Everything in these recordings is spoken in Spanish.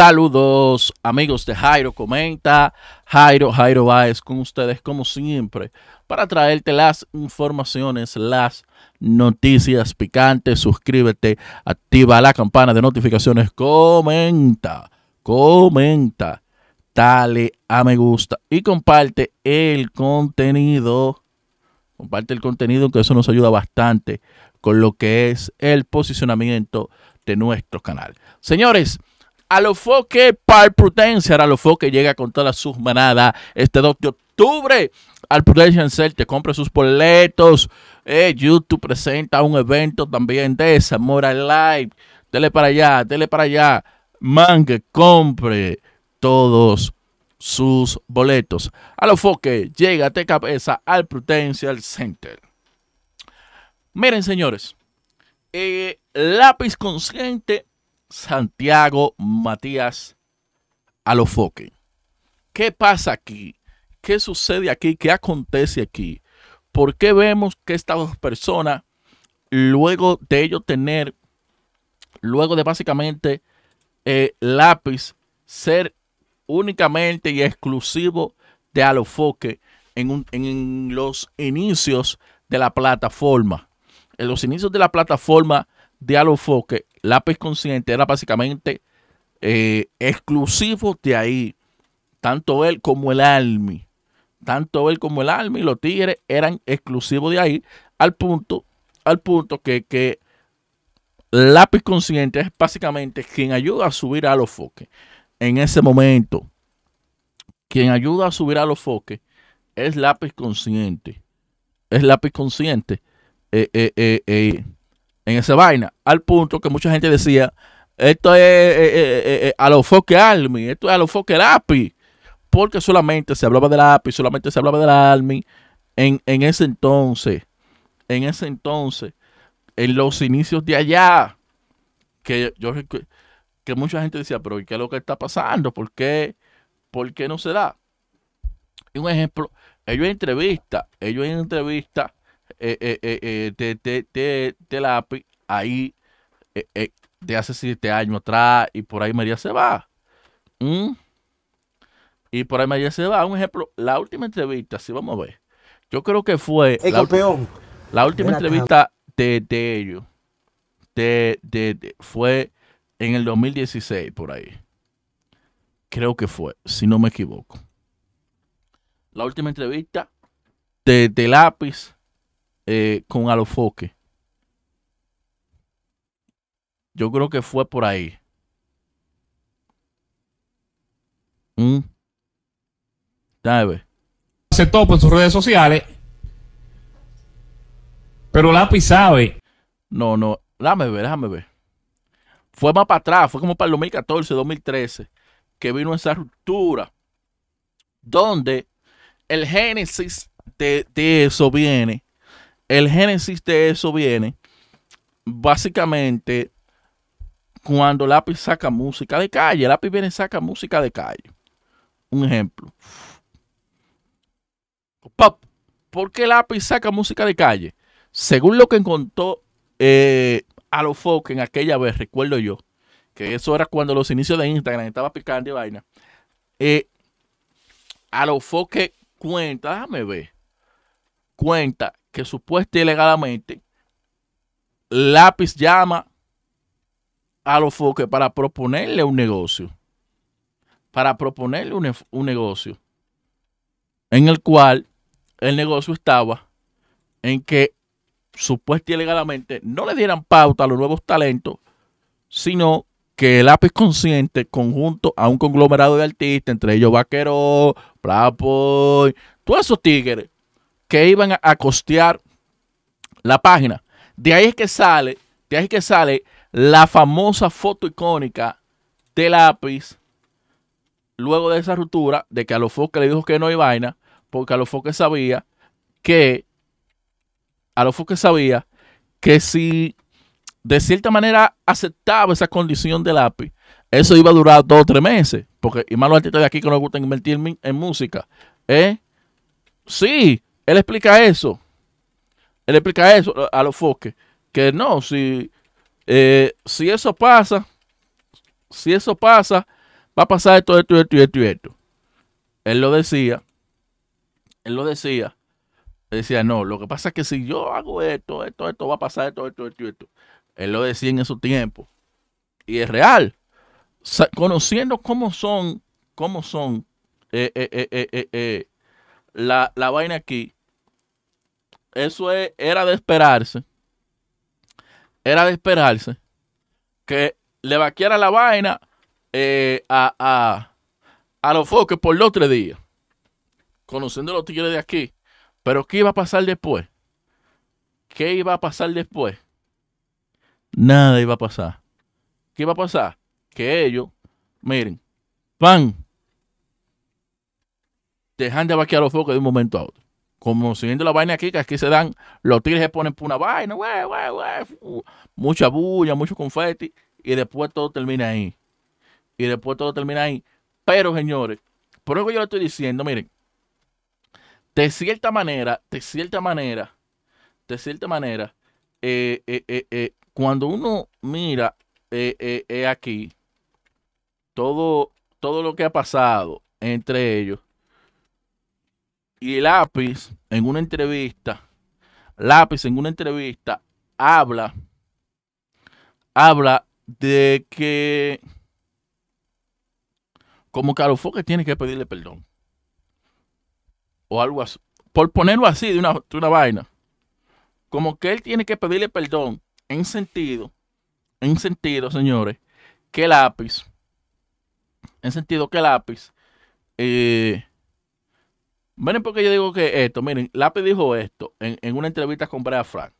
Saludos amigos de Jairo Comenta, Jairo, Jairo Baez con ustedes como siempre para traerte las informaciones, las noticias picantes. Suscríbete, activa la campana de notificaciones, comenta, comenta, dale a me gusta y comparte el contenido. Comparte el contenido que eso nos ayuda bastante con lo que es el posicionamiento de nuestro canal. Señores, a los foque para Prudencia a lo foques llega con todas sus manadas este 2 de octubre. Al Prudential Center, Compre sus boletos. Eh, YouTube presenta un evento también de Zamora Live. Dele para allá, dele para allá. Mangue, compre todos sus boletos. A los Llega de cabeza al Prudential Center. Miren, señores, eh, lápiz consciente Santiago Matías Alofoque. ¿Qué pasa aquí? ¿Qué sucede aquí? ¿Qué acontece aquí? ¿Por qué vemos que estas dos personas, luego de ello tener, luego de básicamente el eh, lápiz ser únicamente y exclusivo de Alofoque en, en los inicios de la plataforma? En los inicios de la plataforma de Alofoque, Lápiz Consciente era básicamente eh, exclusivo de ahí. Tanto él como el Army. Tanto él como el Army los Tigres eran exclusivos de ahí. Al punto, al punto que, Lápiz Consciente es básicamente quien ayuda a subir a los foques. En ese momento, quien ayuda a subir a los foques es Lápiz Consciente. Es Lápiz Consciente. Eh, eh, eh, eh en esa vaina, al punto que mucha gente decía, esto es eh, eh, eh, a lo foque Army, esto es a los foque API, porque solamente se hablaba de la API, solamente se hablaba de la Army en, ese entonces, en ese entonces, en los inicios de allá, que yo que mucha gente decía, pero ¿y qué es lo que está pasando? ¿Por qué, por qué no se da? un ejemplo, ellos en entrevista, ellos en entrevista de, eh, eh, eh, lápiz ahí de hace siete años atrás y por ahí María se va. Mm. Y por ahí María se va. Un ejemplo, la última entrevista, si vamos a ver. Yo creo que fue. El la La última entrevista de, ellos fue en el 2016, por ahí. Creo que fue, si no me equivoco. La última entrevista de Lápiz eh, con Alofoque. Yo creo que fue por ahí. ¿Mm? ver. Se topa en sus redes sociales. Pero Lápiz sabe. No, no. Déjame ver, déjame ver. Fue más para atrás, fue como para el 2014, 2013, que vino esa ruptura. Donde el génesis de, de eso viene el génesis de eso viene básicamente cuando Lápiz saca música de calle. Lápiz viene y saca música de calle. Un ejemplo. ¿Por qué Lápiz saca música de calle? Según lo que encontró eh, a en aquella vez, recuerdo yo, que eso era cuando los inicios de Instagram estaba picando y vaina. Eh, a los cuenta, déjame ver, cuenta que supuesta y legalmente Lápiz llama a los foques para proponerle un negocio. Para proponerle un, negocio. En el cual el negocio estaba en que supuesta y legalmente no le dieran pauta a los nuevos talentos, sino que el lápiz consciente conjunto a un conglomerado de artistas, entre ellos Vaquero, Plapoy, todos esos tigres, que iban a costear la página. De ahí es que sale, de ahí es que sale la famosa foto icónica de lápiz luego de esa ruptura de que a los foques le dijo que no hay vaina, porque a los foques sabía que a los foques sabía que si de cierta manera aceptaba esa condición de lápiz, eso iba a durar dos o tres meses. Porque, y más los artistas de aquí que no les gusta invertir en, en música. ¿eh? Sí, él explica eso. Él explica eso a los foques. Que no, si, eh, si eso pasa, si eso pasa, va a pasar esto, esto, esto, esto, esto. Él lo decía. Él lo decía. Decía, no, lo que pasa es que si yo hago esto, esto, esto, va a pasar esto, esto, esto, esto. Él lo decía en esos tiempos. Y es real. conociendo cómo son, cómo son eh, eh, la, la vaina aquí, eso era de esperarse. Era de esperarse que le vaquiera la vaina eh, a, los foques por los tres días. Conociendo los tigres de aquí. Pero ¿qué iba a pasar después? ¿Qué iba a pasar después? Nada iba a pasar. ¿Qué iba a pasar? Que ellos, miren, van dejan de vaquear los foques de un momento a otro como siguiendo la vaina aquí, que aquí se dan, los tigres se ponen por una vaina, mucha bulla, mucho confeti, y después todo termina ahí. Y después todo termina ahí. Pero, señores, por eso yo le estoy diciendo, miren, de cierta manera, de cierta manera, de cierta manera, eh, eh, eh, cuando uno mira aquí todo, todo lo que ha pasado entre ellos, y Lápiz, en una entrevista, Lápiz, en una entrevista, habla, habla de que como que tiene que pedirle perdón. O algo así. Por ponerlo así de una, de una vaina. Como que él tiene que pedirle perdón en sentido, en sentido, señores, que lápiz, en sentido que lápiz, eh, Miren porque yo digo que esto, miren, Lápiz dijo esto en, una entrevista con Brea Frank.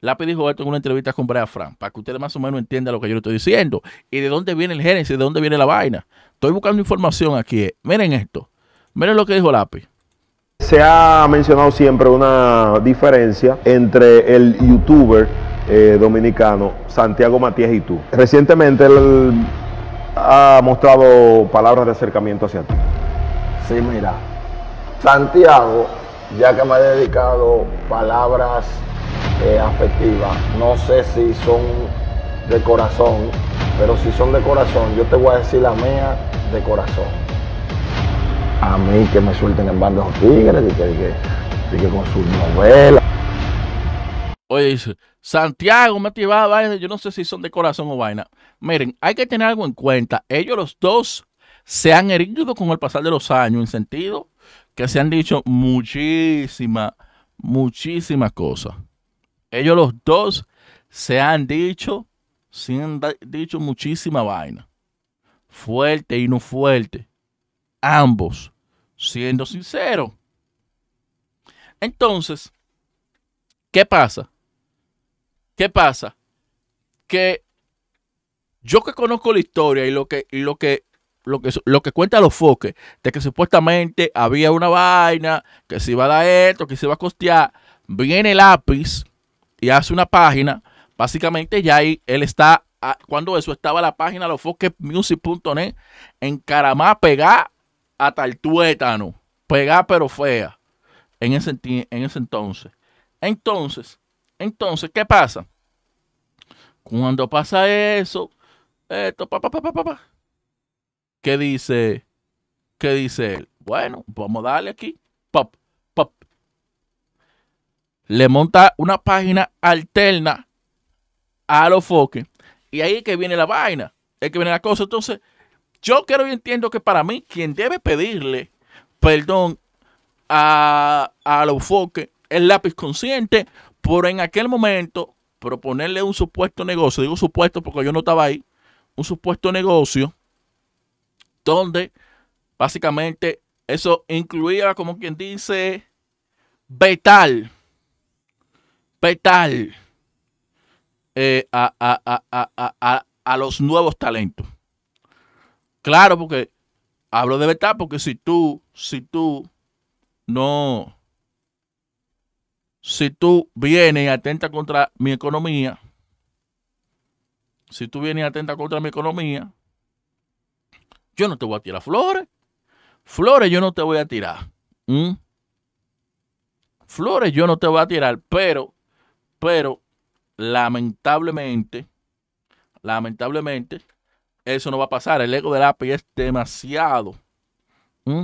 Lápiz dijo esto en una entrevista con Brea Frank, para que ustedes más o menos entiendan lo que yo le estoy diciendo y de dónde viene el génesis, de dónde viene la vaina. Estoy buscando información aquí. Miren esto. Miren lo que dijo Lápiz. Se ha mencionado siempre una diferencia entre el youtuber eh, dominicano Santiago Matías y tú. Recientemente él ha mostrado palabras de acercamiento hacia ti. Sí, mira, Santiago, ya que me ha dedicado palabras eh, afectivas, no sé si son de corazón, pero si son de corazón, yo te voy a decir la mía de corazón. A mí que me suelten en bandos tigres, y que, con sus novelas. Oye, Santiago me activaba yo no sé si son de corazón o vaina. Miren, hay que tener algo en cuenta. Ellos los dos se han herido con el pasar de los años en sentido que se han dicho muchísimas, muchísimas cosas. Ellos los dos se han dicho, se han dicho muchísima vaina. Fuerte y no fuerte. Ambos, siendo sinceros. Entonces, ¿qué pasa? ¿Qué pasa? Que yo que conozco la historia y lo que, y lo que lo que, lo que cuenta los foques, de que supuestamente había una vaina, que se iba a dar esto, que se iba a costear, viene el lápiz y hace una página, básicamente ya ahí él está, ah, cuando eso estaba la página los losfoquesmusic.net, caramá pegá A a tuétano, pegá pero fea, en ese, en ese entonces. Entonces, entonces, ¿qué pasa? Cuando pasa eso, esto, papá, pa, pa, pa, ¿Qué dice? ¿Qué dice él? Bueno, vamos a darle aquí. Pop, pop. Le monta una página alterna a los foques. Y ahí es que viene la vaina. Es que viene la cosa. Entonces, yo quiero y entiendo que para mí, quien debe pedirle perdón a, a los foques el lápiz consciente por en aquel momento proponerle un supuesto negocio, digo supuesto porque yo no estaba ahí, un supuesto negocio donde básicamente eso incluía, como quien dice, betal vetar eh, a, los nuevos talentos. Claro, porque hablo de vetar, porque si tú, si tú no, si tú vienes atenta contra mi economía, si tú vienes atenta contra mi economía, yo no te voy a tirar flores. Flores yo no te voy a tirar. Mm. Flores yo no te voy a tirar, pero, pero, lamentablemente, lamentablemente, eso no va a pasar. El ego del API es demasiado, mm,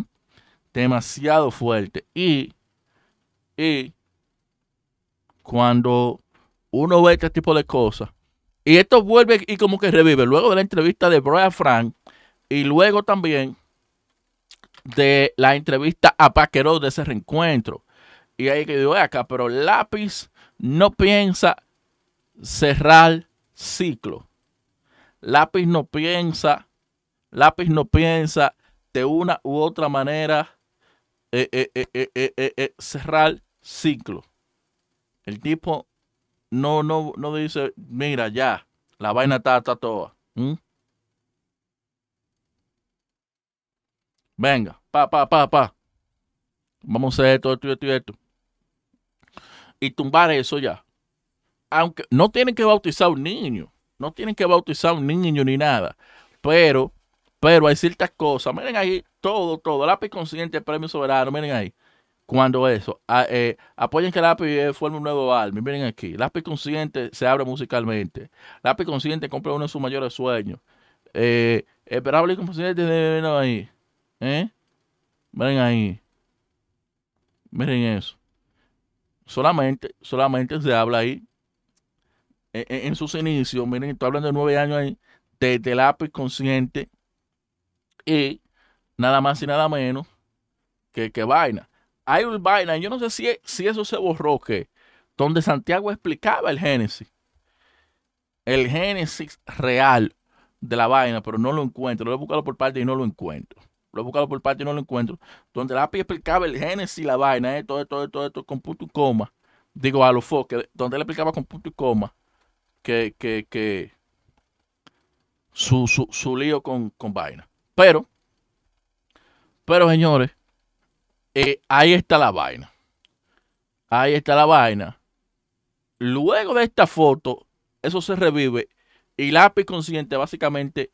demasiado fuerte. Y, y, cuando uno ve este tipo de cosas, y esto vuelve y como que revive. Luego de la entrevista de Brian Frank, y luego también de la entrevista a Paqueró de ese reencuentro. Y ahí que digo, acá, pero Lápiz no piensa cerrar ciclo. Lápiz no piensa, Lápiz no piensa de una u otra manera eh, eh, eh, cerrar ciclo. El tipo no, no, no dice, mira, ya, la vaina está, está toda. Venga, pa, pa, pa, pa. Vamos a hacer esto, esto, y esto. Y tumbar eso ya. Aunque no tienen que bautizar a un niño. No tienen que bautizar un niño ni nada. Pero, pero hay ciertas cosas. Miren ahí, todo, todo. Lápiz consciente, premio soberano. Miren ahí. Cuando eso. Ah, eh, apoyen que el lápiz eh, forme un nuevo álbum. Miren aquí. Lápiz consciente se abre musicalmente. Lápiz consciente compra uno de sus mayores sueños. Eh, esperable eh, y consciente. ahí. ¿Eh? Miren ahí. Miren eso. Solamente, solamente se habla ahí. E, e, en, sus inicios, miren, estoy hablando de nueve años ahí, de, ápice consciente y nada más y nada menos que, que vaina. Hay un vaina, yo no sé si, si eso se borró, que donde Santiago explicaba el Génesis, el Génesis real de la vaina, pero no lo encuentro, lo he buscado por parte y no lo encuentro lo he buscado por parte y no lo encuentro, donde la API explicaba el génesis, la vaina, eh, todo esto, todo, todo esto con punto y coma. Digo, a los foques, donde él explicaba con punto y coma que, que, que su, su, lío con, vaina. Pero, pero señores, eh, ahí está la vaina. Ahí está la vaina. Luego de esta foto, eso se revive y lápiz consciente básicamente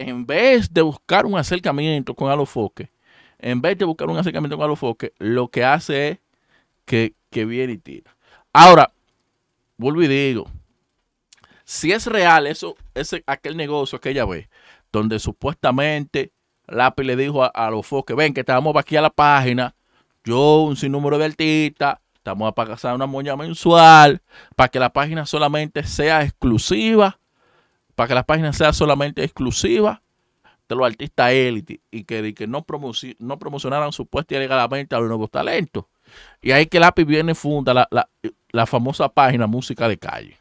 en vez de buscar un acercamiento con Alofoque, en vez de buscar un acercamiento con Alofoque, lo que hace es que, viene y tira. Ahora, vuelvo y digo, si es real eso, ese, aquel negocio, aquella vez, donde supuestamente Lápiz le dijo a, Alofoque, ven que estamos aquí a la página, yo un sinnúmero de artistas, estamos a pagar una moña mensual, para que la página solamente sea exclusiva para que la página sea solamente exclusiva de los artistas élite y que, que no, promocionaran no promocionaran supuestamente legalmente a los nuevos talentos. Y ahí que el API viene y funda la, famosa página Música de Calle.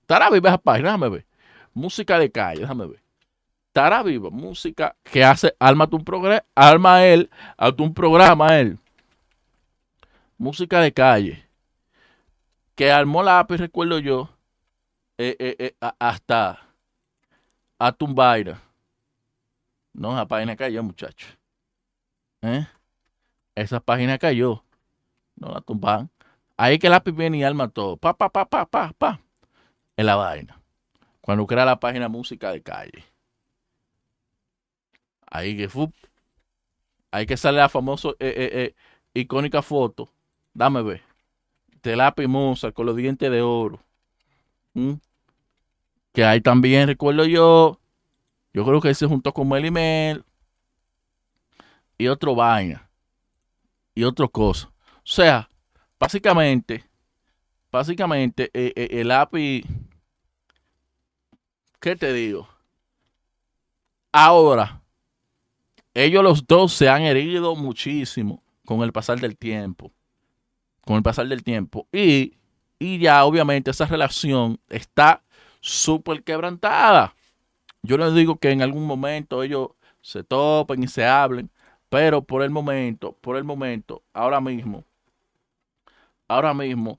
Estará viva esa página, déjame ver. Música de Calle, déjame ver. Estará viva, música que hace, alma tu programa, él, un programa él. Música de Calle. Que armó la API, recuerdo yo, eh, eh, eh, hasta a Tumbaira. No, esa página cayó, muchachos. Esa página cayó. No la tumban. Ahí que lápiz viene y alma todo. Pa, pa, pa, pa, pa, pa. En la vaina. Cuando crea la página música de calle. Ahí que Ahí que sale la famosa, icónica foto. Dame ver. De lápiz moza con los dientes de oro. Que hay también recuerdo yo. Yo creo que ese junto con Mel y Mel. Y otro vaina. Y otro cosa. O sea, básicamente. Básicamente, eh, eh, el API. ¿Qué te digo? Ahora, ellos los dos se han herido muchísimo con el pasar del tiempo. Con el pasar del tiempo. Y y ya obviamente esa relación está súper quebrantada. Yo les digo que en algún momento ellos se topen y se hablen, pero por el momento, por el momento, ahora mismo, ahora mismo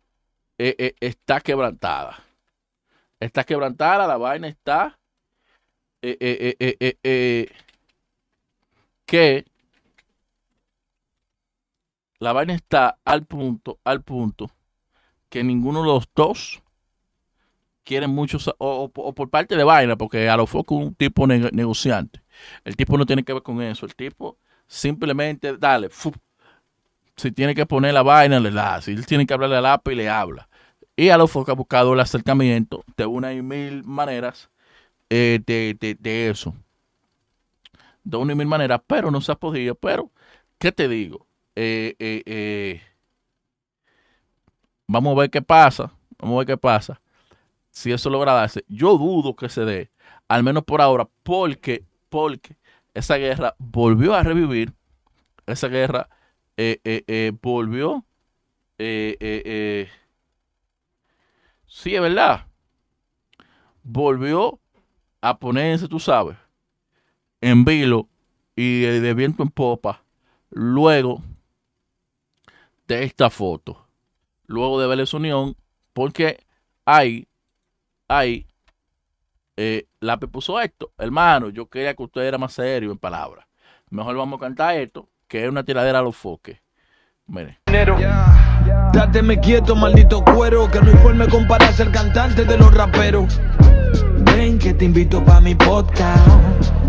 eh, eh, está quebrantada. Está quebrantada, la vaina está eh, eh, que la vaina está al punto, al punto que ninguno de los dos quiere mucho... o, por parte de vaina, porque a lo foco un tipo negociante. El tipo no tiene que ver con eso. El tipo simplemente, dale, si tiene que poner la vaina, le da. Si él tiene que hablarle al API, le habla. Y a lo foco ha buscado el acercamiento de una y mil maneras eh, de, de, de eso. De una y mil maneras, pero no se ha podido. Pero, ¿qué te digo? eh, eh, eh Vamos a ver qué pasa. Vamos a ver qué pasa. Si eso logra darse. Yo dudo que se dé. Al menos por ahora. Porque, porque esa guerra volvió a revivir. Esa guerra eh, eh, eh, volvió. Sí, es verdad. Volvió a ponerse, tú sabes, en vilo y de viento en popa. Luego de esta foto luego de su Unión, porque hay, hay, eh, la puso esto, hermano, yo quería que usted era más serio en palabras. Mejor vamos a cantar esto, que es una tiradera a los foques. Mire. Dáteme quieto, maldito cuero, que no informe compara ser cantante de los raperos. Ven que te invito pa' mi podcast,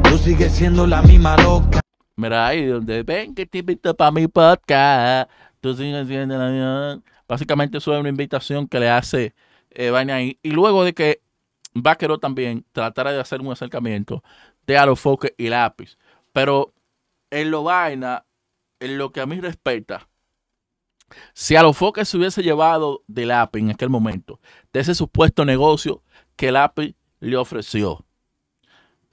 tú sigues siendo la misma loca. Mira ahí donde ven que te invito pa' mi podcast, tú sigues siendo la misma Básicamente eso es una invitación que le hace eh, y, luego de que Vaquero también tratara de hacer un acercamiento de Alofoque y Lápiz. Pero en lo Vaina, en lo que a mí respecta, si Alofoque se hubiese llevado de Lápiz en aquel momento, de ese supuesto negocio que Lápiz le ofreció,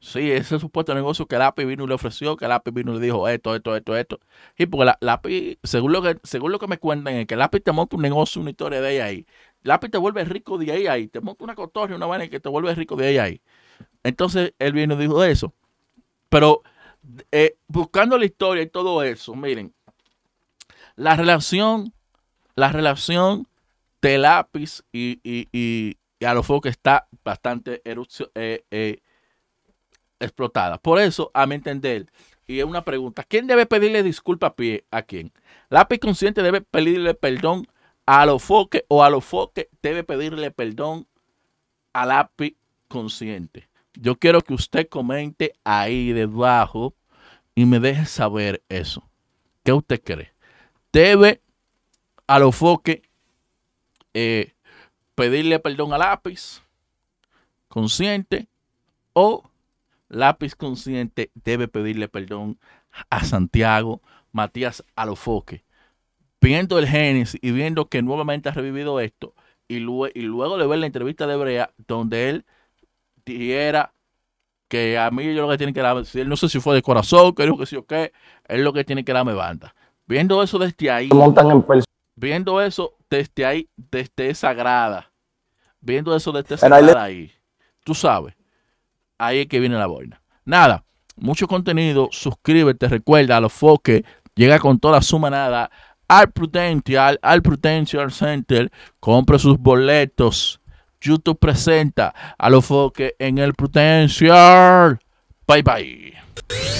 Sí, ese supuesto negocio que el vino y le ofreció, que Lápiz vino y le dijo esto, esto, esto, esto. Y porque la, según lo que, según lo que me cuentan, es que Lápiz te monta un negocio, una historia de ahí ahí. Lápiz te vuelve rico de ahí ahí. Te monta una cotorra, una vaina que te vuelve rico de ahí ahí. Entonces, él vino y dijo eso. Pero eh, buscando la historia y todo eso, miren, la relación, la relación de lápiz y, y, a los que está bastante erupción, eh, eh explotada Por eso, a mi entender, y es una pregunta, ¿quién debe pedirle disculpa a, quién? Lápiz consciente debe pedirle perdón a los foques o a los debe pedirle perdón al lápiz consciente. Yo quiero que usted comente ahí debajo y me deje saber eso. ¿Qué usted cree? ¿Debe a los foques eh, pedirle perdón al lápiz consciente o Lápiz Consciente debe pedirle perdón a Santiago Matías Alofoque. Viendo el Génesis y viendo que nuevamente ha revivido esto, y, luego, le luego de ver la entrevista de Brea, donde él dijera que a mí yo lo que tiene que darme, él no sé si fue de corazón, que lo que sí o qué, es lo que tiene que darme banda. Viendo eso desde ahí, viendo eso desde ahí, desde esa grada, viendo eso desde esa grada ahí, tú sabes, ahí es que viene la boina. Nada, mucho contenido, suscríbete, recuerda a los foques, llega con toda su manada. al Prudential, al Prudential Center, compre sus boletos. YouTube presenta a los foques en el Prudential. Bye bye.